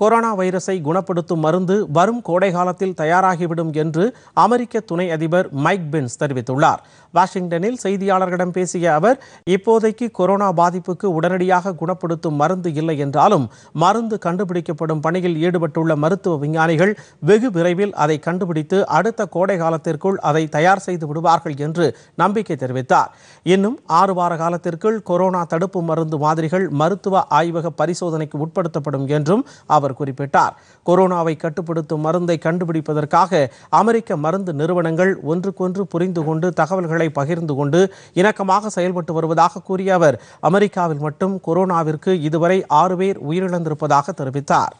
corona வைரஸை குணப்படுத்தும் மருந்து வரும் கோடை காலத்தில் தயாராகிவிடும் என்று அமெரிக்க துணை அதிபர் மைக் பென்ஸ் தெரிவித்துள்ளார் வாஷிங்டனில் செய்தியாளர்களிடம் பேசிய அவர் இப்போதைக்கு கொரோனா பாதிப்புக்கு உடனடியாக குணப்படுத்தும் மருந்து இல்லை என்றாலும் மருந்து கண்டுபிடிக்கப்படும் பணியில் ஈடுபட்டுள்ள மருத்துவ விஞ்ஞானிகள் வெகு விரைவில் அதை கண்டுபிடித்து அடுத்த கோடை காலத்திற்குள் அதை தயார் செய்து விடுவார்கள் என்று நம்பிக்கை தெரிவித்தார் இன்னும் ஆறு வார காலத்திற்குள் கொரோனா தடுப்பு மருந்து மாதிரிகள் மருத்துவ ஆய்வக பரிசோதனைக்கு உட்படுத்தப்படும் என்றும் அவர் அவர் குறிப்பிட்டார் கொரோனாவை கட்டுப்படுத்தும் மருந்தை கண்டுபிடிப்பதற்காக அமெரிக்க மருந்து நிறுவனங்கள் ஒன்றுக்கொன்று புரிந்து கொண்டு தகவல்களை பகிர்ந்து கொண்டு இணக்கமாக செயல்பட்டு வருவதாக கூறிய அவர் அமெரிக்காவில் மட்டும் கொரோனாவிற்கு இதுவரை ஆறு பேர் உயிரிழந்திருப்பதாக தெரிவித்தார்